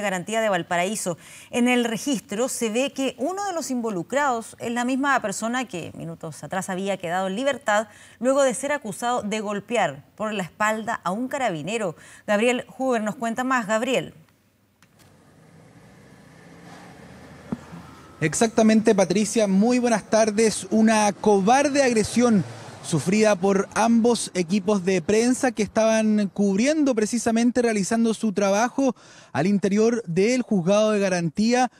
Garantía de Valparaíso. En el registro se ve que uno de los involucrados es la misma persona que minutos atrás había quedado en libertad luego de ser acusado de golpear por la espalda a un carabinero. Gabriel Huber nos cuenta más. Gabriel. Exactamente, Patricia. Muy buenas tardes. Una cobarde agresión sufrida por ambos equipos de prensa que estaban cubriendo precisamente, realizando su trabajo al interior del juzgado de garantía.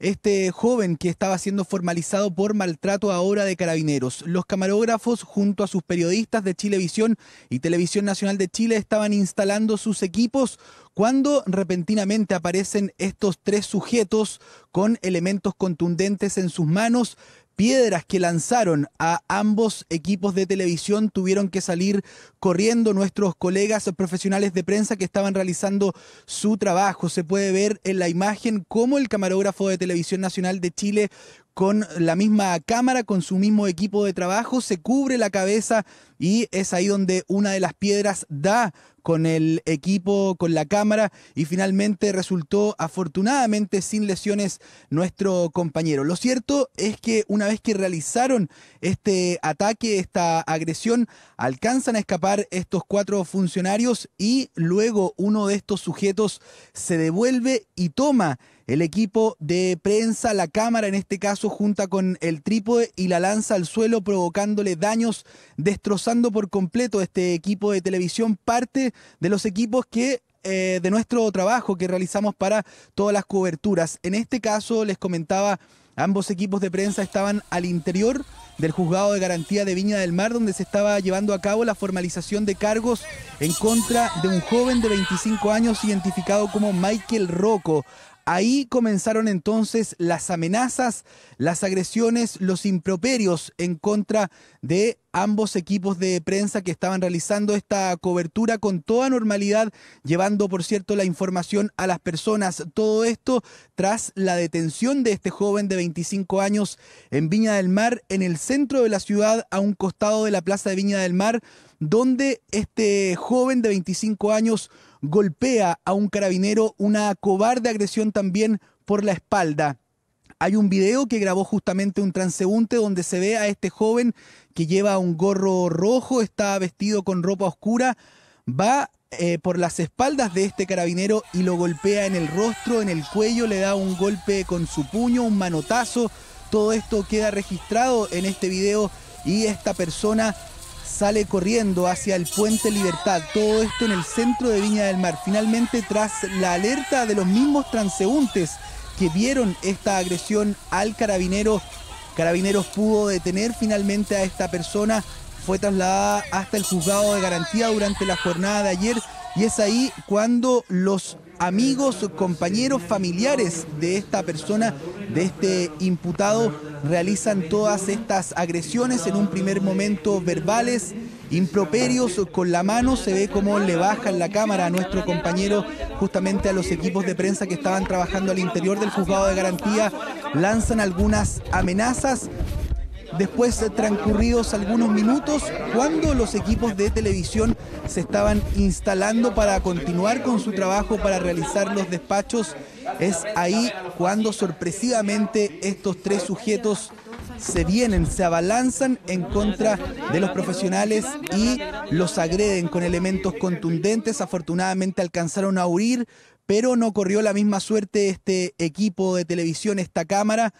Este joven que estaba siendo formalizado por maltrato ahora de carabineros. Los camarógrafos junto a sus periodistas de Chilevisión y Televisión Nacional de Chile estaban instalando sus equipos cuando repentinamente aparecen estos tres sujetos con elementos contundentes en sus manos, piedras que lanzaron a ambos equipos de televisión. Tuvieron que salir corriendo nuestros colegas profesionales de prensa que estaban realizando su trabajo. Se puede ver en la imagen cómo el camarógrafo de Televisión Nacional de Chile con la misma cámara, con su mismo equipo de trabajo, se cubre la cabeza y es ahí donde una de las piedras da con el equipo, con la cámara y finalmente resultó afortunadamente sin lesiones nuestro compañero. Lo cierto es que una vez que realizaron este ataque, esta agresión, alcanzan a escapar estos cuatro funcionarios y luego uno de estos sujetos se devuelve y toma el equipo de prensa, la cámara en este caso, junta con el trípode y la lanza al suelo provocándole daños, destrozando por completo este equipo de televisión, parte de los equipos que eh, de nuestro trabajo que realizamos para todas las coberturas. En este caso, les comentaba, ambos equipos de prensa estaban al interior del juzgado de garantía de Viña del Mar, donde se estaba llevando a cabo la formalización de cargos en contra de un joven de 25 años identificado como Michael Rocco, Ahí comenzaron entonces las amenazas, las agresiones, los improperios en contra de ambos equipos de prensa que estaban realizando esta cobertura con toda normalidad, llevando por cierto la información a las personas. Todo esto tras la detención de este joven de 25 años en Viña del Mar, en el centro de la ciudad, a un costado de la plaza de Viña del Mar, donde este joven de 25 años golpea a un carabinero una cobarde agresión también por la espalda. Hay un video que grabó justamente un transeúnte donde se ve a este joven que lleva un gorro rojo, está vestido con ropa oscura, va eh, por las espaldas de este carabinero y lo golpea en el rostro, en el cuello, le da un golpe con su puño, un manotazo. Todo esto queda registrado en este video y esta persona sale corriendo hacia el puente Libertad, todo esto en el centro de Viña del Mar, finalmente tras la alerta de los mismos transeúntes que vieron esta agresión al carabinero. Carabineros pudo detener finalmente a esta persona, fue trasladada hasta el juzgado de garantía durante la jornada de ayer y es ahí cuando los amigos, compañeros, familiares de esta persona, de este imputado, realizan todas estas agresiones en un primer momento verbales, improperios con la mano, se ve cómo le bajan la cámara a nuestro compañero, justamente a los equipos de prensa que estaban trabajando al interior del juzgado de garantía, lanzan algunas amenazas después de transcurridos algunos minutos cuando los equipos de televisión se estaban instalando para continuar con su trabajo, para realizar los despachos. Es ahí cuando sorpresivamente estos tres sujetos se vienen, se abalanzan en contra de los profesionales y los agreden con elementos contundentes. Afortunadamente alcanzaron a huir, pero no corrió la misma suerte este equipo de televisión, esta cámara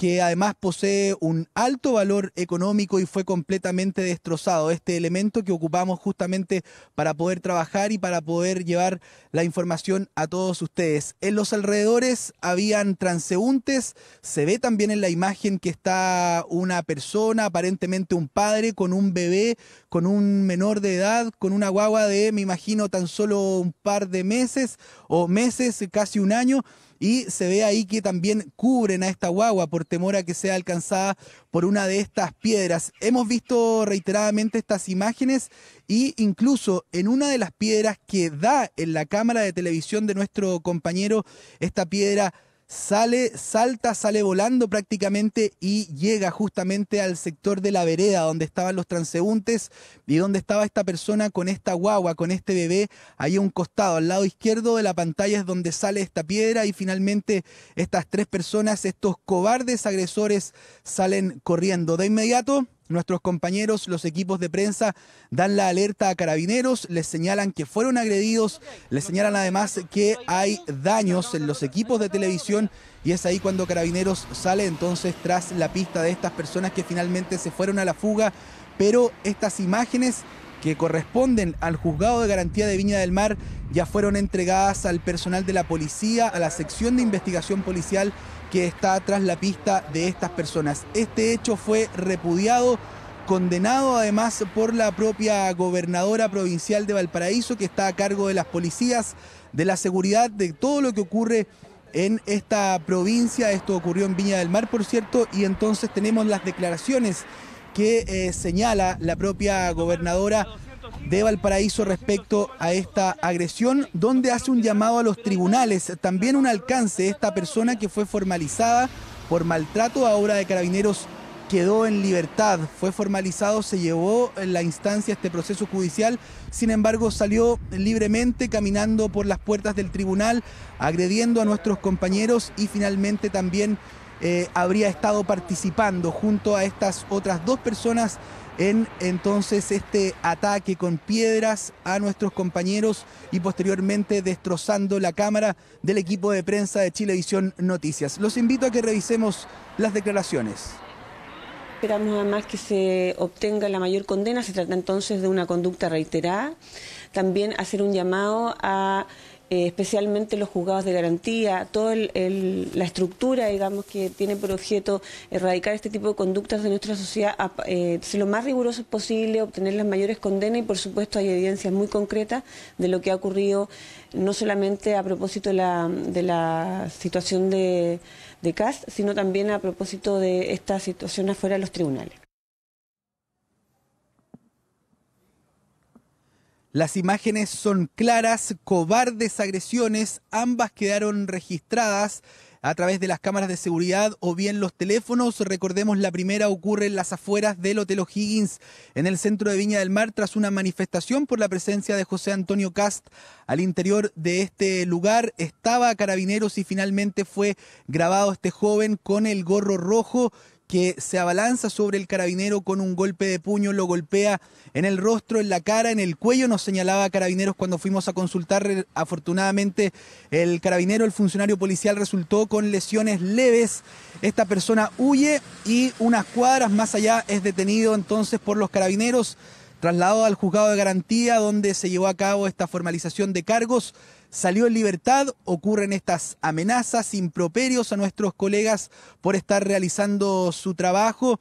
que además posee un alto valor económico y fue completamente destrozado. Este elemento que ocupamos justamente para poder trabajar y para poder llevar la información a todos ustedes. En los alrededores habían transeúntes, se ve también en la imagen que está una persona, aparentemente un padre, con un bebé, con un menor de edad, con una guagua de, me imagino, tan solo un par de meses o meses, casi un año y se ve ahí que también cubren a esta guagua por temor a que sea alcanzada por una de estas piedras. Hemos visto reiteradamente estas imágenes y incluso en una de las piedras que da en la cámara de televisión de nuestro compañero, esta piedra sale, salta, sale volando prácticamente y llega justamente al sector de la vereda donde estaban los transeúntes y donde estaba esta persona con esta guagua, con este bebé, ahí a un costado, al lado izquierdo de la pantalla es donde sale esta piedra y finalmente estas tres personas, estos cobardes agresores, salen corriendo. De inmediato Nuestros compañeros, los equipos de prensa, dan la alerta a carabineros, les señalan que fueron agredidos, les señalan además que hay daños en los equipos de televisión y es ahí cuando carabineros sale entonces tras la pista de estas personas que finalmente se fueron a la fuga, pero estas imágenes que corresponden al juzgado de garantía de Viña del Mar ya fueron entregadas al personal de la policía, a la sección de investigación policial que está tras la pista de estas personas. Este hecho fue repudiado, condenado además por la propia gobernadora provincial de Valparaíso, que está a cargo de las policías, de la seguridad, de todo lo que ocurre en esta provincia. Esto ocurrió en Viña del Mar, por cierto, y entonces tenemos las declaraciones que eh, señala la propia gobernadora de Valparaíso respecto a esta agresión, donde hace un llamado a los tribunales, también un alcance. Esta persona que fue formalizada por maltrato a obra de carabineros quedó en libertad, fue formalizado, se llevó en la instancia este proceso judicial, sin embargo salió libremente caminando por las puertas del tribunal, agrediendo a nuestros compañeros y finalmente también eh, habría estado participando junto a estas otras dos personas en entonces este ataque con piedras a nuestros compañeros y posteriormente destrozando la cámara del equipo de prensa de Chilevisión Noticias. Los invito a que revisemos las declaraciones. Esperamos además que se obtenga la mayor condena, se trata entonces de una conducta reiterada. También hacer un llamado a eh, especialmente los juzgados de garantía, toda la estructura, digamos, que tiene por objeto erradicar este tipo de conductas de nuestra sociedad, eh, ser lo más riguroso posible, obtener las mayores condenas y, por supuesto, hay evidencias muy concretas de lo que ha ocurrido, no solamente a propósito de la, situación de, de sino también a propósito de esta situación afuera de los tribunales. Las imágenes son claras, cobardes agresiones, ambas quedaron registradas a través de las cámaras de seguridad o bien los teléfonos. Recordemos, la primera ocurre en las afueras del Hotel O'Higgins, en el centro de Viña del Mar, tras una manifestación por la presencia de José Antonio Cast al interior de este lugar. Estaba carabineros y finalmente fue grabado este joven con el gorro rojo que se abalanza sobre el carabinero con un golpe de puño, lo golpea en el rostro, en la cara, en el cuello, nos señalaba carabineros cuando fuimos a consultar. Eh, afortunadamente el carabinero, el funcionario policial resultó con lesiones leves. Esta persona huye y unas cuadras más allá es detenido entonces por los carabineros, trasladado al juzgado de garantía donde se llevó a cabo esta formalización de cargos salió en libertad, ocurren estas amenazas, improperios a nuestros colegas por estar realizando su trabajo.